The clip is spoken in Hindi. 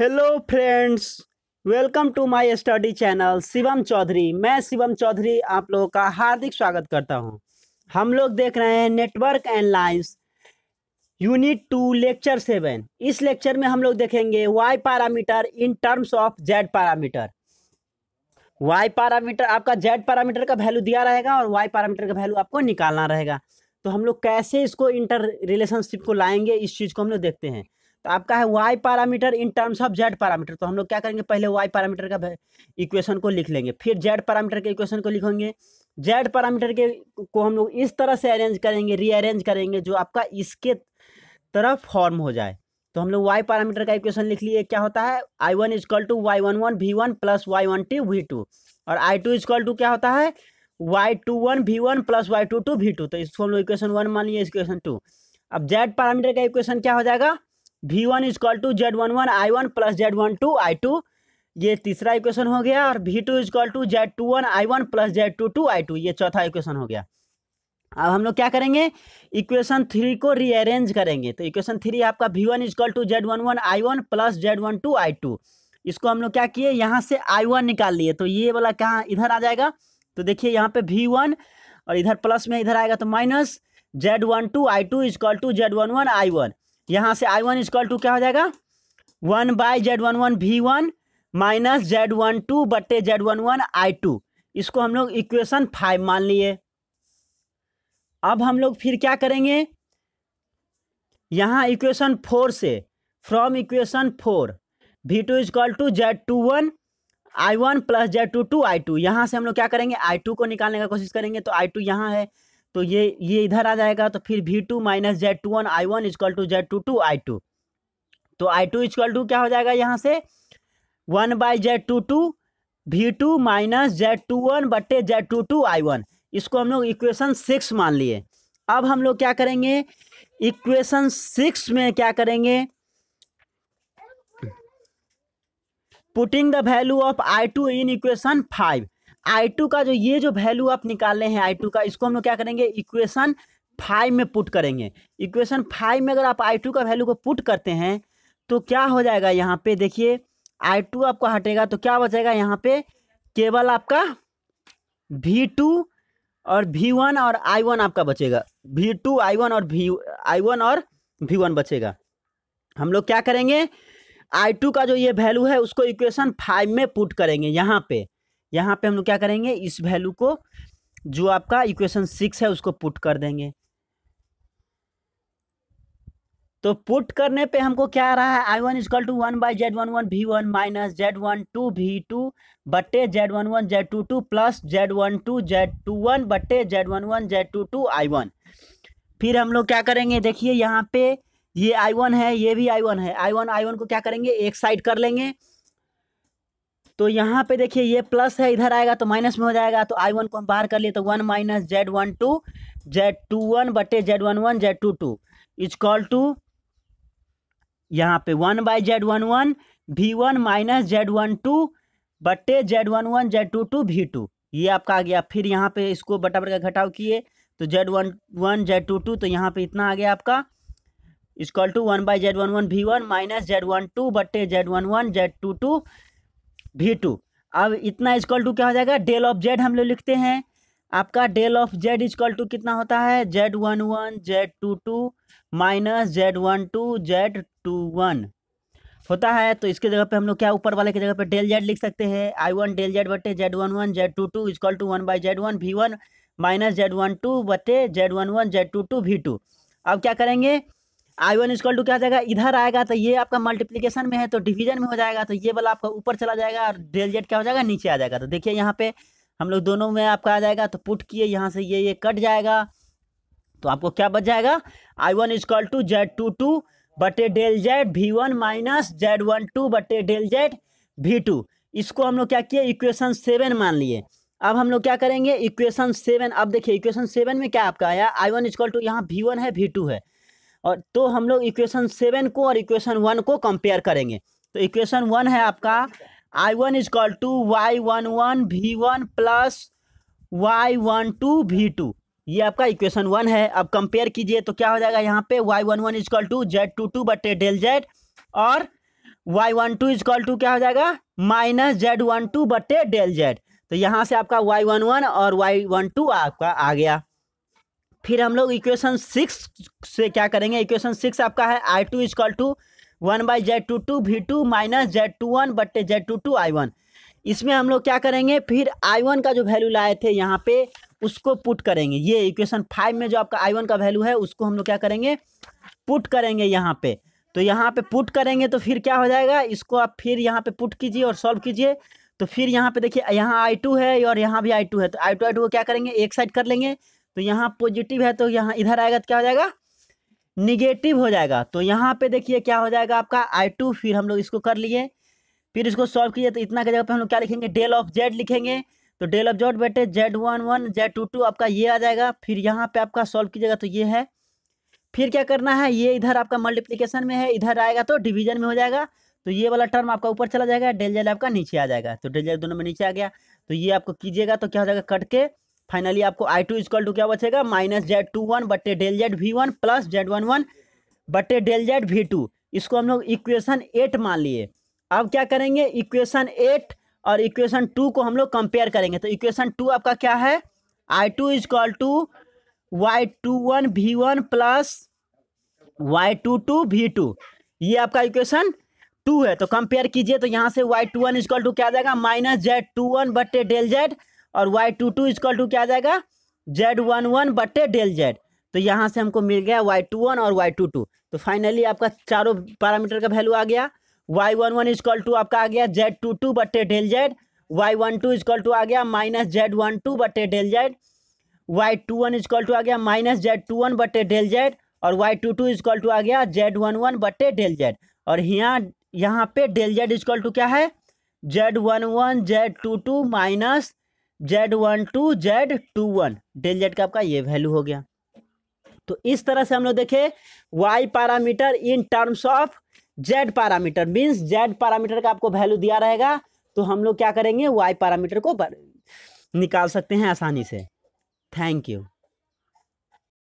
hello friends welcome to my study channel Shivam Chaudhary मैं शिवम चौधरी आप लोगों का हार्दिक स्वागत करता हूं हम लोग देख रहे हैं network and lines unit two lecture seven इस लेक्चर में हम लोग देखेंगे Y parameter in terms of Z parameter Y parameter आपका जेड पैरामीटर का वैल्यू दिया रहेगा और वाई पैरामीटर का वैल्यू आपको निकालना रहेगा तो हम लोग कैसे इसको इंटर रिलेशनशिप को लाएंगे इस चीज़ को हम लोग देखते हैं तो आपका है Y parameter in terms of Z parameter तो हम लोग क्या करेंगे पहले वाई पैरामीटर का इक्वेशन को लिख लेंगे फिर जेड पैरामीटर के इक्वेशन को लिखेंगे जेड पैरामीटर के को हम लोग इस तरह से अरेंज करेंगे रीअरेंज करेंगे जो आपका इसके तरह फॉर्म हो जाए तो हम लोग वाई पैरामीटर का इक्वेशन लिख लिए क्या होता है I one equal to Y one one V one plus Y one two V two और आई टू इजकल टू क्या होता है Y two one V one plus Y two two V two तो इसको हम लोग इक्वेशन वन मान लिए इक्वेशन टू अब जेड पैरामीटर का इक्वेशन क्या हो जाएगा V one equal to Z one one I one plus Z one two I two ये तीसरा इक्वेशन हो गया और V two equal to Z two one I one plus Z two two I two ये चौथा इक्वेशन हो गया अब हम लोग क्या करेंगे इक्वेशन थ्री को रीअरेंज करेंगे तो इक्वेशन थ्री आपका V one equal to Z one one I one plus Z one two I two इसको हम लोग क्या किए यहाँ से आई वन निकाल लिए तो ये वाला कहाँ इधर आ जाएगा तो देखिए यहाँ पे वी वन और इधर प्लस में इधर आएगा तो minus Z one two I two equal to Z one one I one यहाँ से आई वन इजकॉल टू क्या हो जाएगा one by Z one one V one minus Z one two बट्टे Z one one I two इसको हम लोग इक्वेशन फाइव मान लिए अब हम लोग फिर क्या करेंगे यहाँ इक्वेशन फोर से from equation four V two equal to Z two one I one plus Z two two I two यहाँ से हम लोग क्या करेंगे आई टू को निकालने का कोशिश करेंगे तो आई टू यहाँ है तो ये ये इधर आ जाएगा तो फिर V two minus Z two one I one equal to Z two two I two तो आई टू इजक्वल टू क्या हो जाएगा यहाँ से one by Z two two V two minus Z two one बट्टे Z two two I one इसको हम लोग इक्वेशन सिक्स मान लिए अब हम लोग क्या करेंगे इक्वेशन सिक्स में क्या करेंगे putting the value of I two in equation five I two का जो ये जो वैल्यू आप निकाल रहे हैं आई टू का इसको हम लोग क्या करेंगे इक्वेशन फाइव में पुट करेंगे इक्वेशन फाइव में अगर आप आई टू का वैल्यू को पुट करते हैं तो क्या हो जाएगा यहाँ पे देखिए आई टू आपको हटेगा तो क्या बचेगा यहाँ पे केवल आपका वी टू और वी वन और आई वन आपका बचेगा वी टू आई वन और वी आई वन और वी वन बचेगा हम लोग क्या करेंगे आई टू का जो ये वैल्यू है उसको इक्वेशन फाइव में पुट करेंगे यहाँ पे यहाँ पे हम लोग क्या करेंगे इस वैल्यू को जो आपका इक्वेशन सिक्स है उसको पुट कर देंगे तो पुट करने पे हमको क्या आ रहा है I one equal to one by Z one one V one minus Z one two V two बट्टे Z one one Z two two plus Z one two Z two one बट्टे Z one one Z two two I one फिर हम लोग क्या करेंगे देखिए यहाँ पे ये आई वन है ये भी आई वन है आई वन आई वन को क्या करेंगे एक साइड कर लेंगे तो यहाँ पे देखिए ये प्लस है इधर आएगा तो माइनस में हो जाएगा तो आई वन को हम बाहर कर लिए तो one minus Z one two Z two one बटे Z one one Z two two equal to यहाँ पे one by Z one one V one minus Z one two बटे Z one one Z two two V two ये आपका आ गया फिर यहाँ पे इसको बटा बटा घटाव किए तो Z one one Z two two तो यहाँ पे इतना आ गया आपका equal to one by Z one one V one minus Z one two बटे Z one one Z two two V two अब इतना इजकॉल टू क्या हो जाएगा डेल ऑफ जेड हम लोग लिखते हैं आपका del of Z equal to कितना होता है Z one one Z two two minus Z one two Z two one होता है तो इसके जगह पे हम लोग क्या ऊपर वाले की जगह पे डेल जेड लिख सकते हैं आई वन डेल जेड बटे Z one one Z two two equal to one by Z one V one minus Z one two बटे Z one one Z two two V two अब क्या करेंगे आई वन इजकल टू क्या आ जाएगा इधर आएगा तो ये आपका मल्टीप्लीकेशन में है तो डिवीजन में हो जाएगा तो ये वाला आपका ऊपर चला जाएगा और डेल जेड क्या हो जाएगा नीचे आ जाएगा तो देखिए यहाँ पे हम लोग दोनों में आपका आ जाएगा तो पुट किए यहाँ से ये ये कट जाएगा तो आपको क्या बच जाएगा I one equal to Z two two बटे del Z V one minus Z one two बटे डेल जेड वी टू इसको हम लोग क्या किए इक्वेशन सेवन मान लिए अब हम लोग क्या करेंगे इक्वेशन सेवन अब देखिए इक्वेशन सेवन में क्या आपका आया आई वन इजकल टू यहाँ वी वन है वी टू है और तो हम लोग इक्वेशन सेवन को और इक्वेशन वन को कंपेयर करेंगे तो इक्वेशन वन है आपका I one equal to Y one one V one plus Y one two V two ये आपका इक्वेशन वन है अब कंपेयर कीजिए तो क्या हो जाएगा यहाँ पे Y one one equal to Z two two बटे डेल जेड और Y one two equal to क्या हो जाएगा माइनस जेड वन टू बटे डेल जेड तो यहाँ से आपका वाई वन वन और वाई वन टू आपका आ गया फिर हम लोग इक्वेशन सिक्स से क्या करेंगे इक्वेशन सिक्स आपका है I two equal to one by Z two two V two minus Z two one बट्टे Z two two I one इसमें हम लोग क्या करेंगे फिर आई वन का जो वैल्यू लाए थे यहाँ पे उसको पुट करेंगे ये इक्वेशन फाइव में जो आपका आई वन का वैल्यू है उसको हम लोग क्या करेंगे पुट करेंगे यहाँ पे तो यहाँ पे पुट करेंगे तो फिर क्या हो जाएगा इसको आप फिर यहाँ पे पुट कीजिए और सॉल्व कीजिए तो फिर यहाँ पे देखिए यहाँ आई टू है और यहाँ भी आई टू है तो आई टू आई टू को क्या करेंगे एक साइड कर लेंगे तो यहाँ पॉजिटिव है तो यहाँ इधर आएगा तो क्या हो जाएगा निगेटिव हो जाएगा तो यहाँ पे देखिए क्या हो जाएगा आपका आई टू फिर हम लोग इसको कर लिए फिर इसको सॉल्व कीजिए तो इतना के जगह पे हम लोग क्या लिखेंगे डेल ऑफ जेड लिखेंगे तो डेल ऑफ जेड बेटे Z one one Z two two आपका ये आ जाएगा फिर यहाँ पे आपका सॉल्व कीजिएगा तो ये है फिर क्या करना है ये इधर आपका मल्टीप्लीकेशन में है इधर आएगा तो डिविजन में हो जाएगा तो ये वाला टर्म आपका ऊपर चला जाएगा डेल जेड आपका नीचे आ जाएगा तो डेल जेड दोनों में नीचे आ गया तो ये आपको कीजिएगा तो क्या हो जाएगा कट के फाइनली आपको आई टू इजकल टू क्या बचेगा माइनस जेड टू वन बट्टे del Z V one plus Z one one बट्टे डेल जेड वी टू इसको हम लोग इक्वेशन एट मान लिए अब क्या करेंगे इक्वेशन एट और इक्वेशन टू को हम लोग कंपेयर करेंगे तो इक्वेशन टू आपका क्या है I two equal to Y two one V one plus Y two two V two ये आपका इक्वेशन टू है तो कंपेयर कीजिए तो यहाँ से Y two one equal to क्या जाएगा माइनस जेड टू वन बट्टे डेल जेड और Y two two equal to क्या आ जाएगा जेड वन वन बटे डेल जेड तो यहाँ से हमको मिल गया वाई टू वन और वाई टू टू तो फाइनली आपका चारों पैरामीटर का वैल्यू आ गया Y one one equal to आपका आ गया जेड टू टू बटे del Z Y one two equal to आ गया माइनस जेड वन टू बटे del Z Y two one equal to आ गया माइनस जेड टू वन बटे डेल जेड और Y two two equal to आ गया जेड वन वन बटे डेल जेड और यहाँ यहाँ पे डेल जेड इजकल टू क्या है Z one one Z two two minus Z one two Z two one del Z का आपका ये वैल्यू हो गया तो इस तरह से हम लोग देखे Y parameter in terms of Z parameter means Z parameter का आपको वैल्यू दिया रहेगा तो हम लोग क्या करेंगे वाई पैरामीटर को निकाल सकते हैं आसानी से थैंक यू